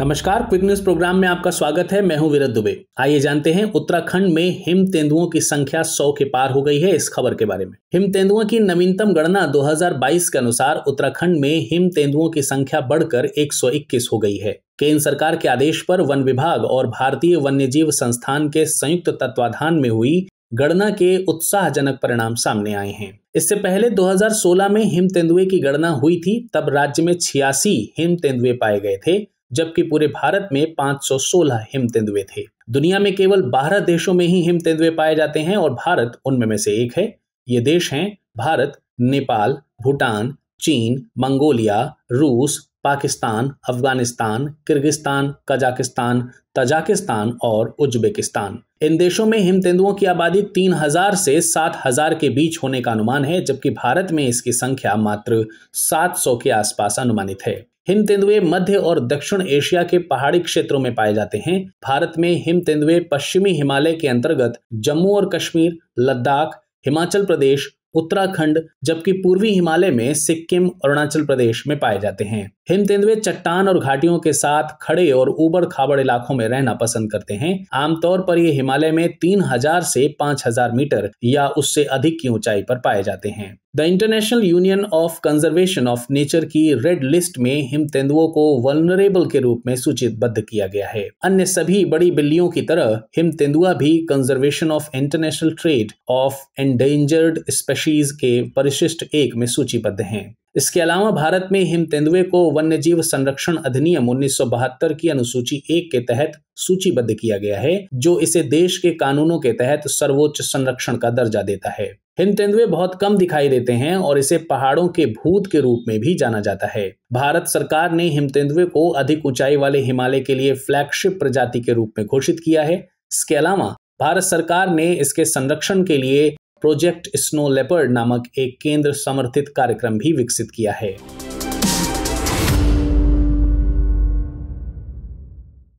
नमस्कार quick news programme में आपका स्वागत है मैं हूं विरत दुबे आइए जानते हैं उत्तराखंड में हिम तेंदुओं की संख्या 100 के पार हो गई है इस खबर के बारे में हिम तेंदुओं की नवीनतम गणना 2022 के अनुसार उत्तराखंड में हिम तेंदुओं की संख्या बढ़कर 121 हो गई है केंद्र सरकार के आदेश पर वन विभाग और भारतीय वन्यजीव संस्थान के संयुक्त तत्वाधान में हुई गणना के उत्साहजनक परिणाम सामने आए हैं इससे पहले 2016 में हिम तेंदुए की गणना हुई थी तब राज्य में छियासी हिम तेंदुए पाए गए थे जबकि पूरे भारत में 516 हिम तेंदुए थे दुनिया में केवल 12 देशों में ही हिम तेंदुए पाए जाते हैं और भारत उनमें में से एक है ये देश हैं भारत नेपाल भूटान चीन मंगोलिया रूस Pakistan Afghanistan Kyrgyzstan Kazakhstan Tajikistan और उज्बेकिस्तान इन देशों में हिम तेंदुओं की आबादी 3000 से 7000 के बीच होने का अनुमान है जबकि भारत में इसकी संख्या मात्र 700 के आसपास अनुमानित है हिम तेंदुए मध्य और दक्षिण एशिया के पहाड़ी क्षेत्रों में पाए जाते हैं भारत में हिम तेंदुए पश्चिमी हिमालय के अंतर्गत जम्मू और कश्मीर लद्दाख हिमाचल प्रदेश उत्तराखंड जबकि पूर्वी हिमालय में सिक्किम अरुणाचल प्रदेश में पाए जाते हैं हिम तेंदुए चट्टान और घाटियों के साथ खड़े और ऊबड़ खाबड़ इलाकों में रहना पसंद करते हैं आमतौर पर ये हिमालय में 3000 से 5000 मीटर या उससे अधिक की ऊंचाई पर पाए जाते हैं the International Union of Conservation of Nature की रेड लिस्ट में हिम तेंदुओं को वनरेबल के रूप में सूचितबद्ध किया गया है अन्य सभी बड़ी बिल्लियों की तरह हिम तेंदुआ भी conservation of international trade of endangered species के परिशिष्ट एक में सूचीबद्ध हैं इसके अलावा भारत में हिम तेंदुए को वन्य जीव संरक्षण अधिनियम उन्नीस की अनुसूची एक के तहत सूचीबद्ध किया गया है जो इसे देश के कानूनों के तहत सर्वोच्च संरक्षण का दर्जा देता है हिम तेंदुए बहुत कम दिखाई देते हैं और इसे पहाड़ों के भूत के रूप में भी जाना जाता है भारत सरकार ने हिम तेंदुए को अधिक ऊंचाई वाले हिमालय के लिए फ्लैगशिप प्रजाति के रूप में घोषित किया है इसके अलावा भारत सरकार ने इसके संरक्षण के लिए प्रोजेक्ट स्नो लेपर्ड नामक एक केंद्र समर्थित कार्यक्रम भी विकसित किया है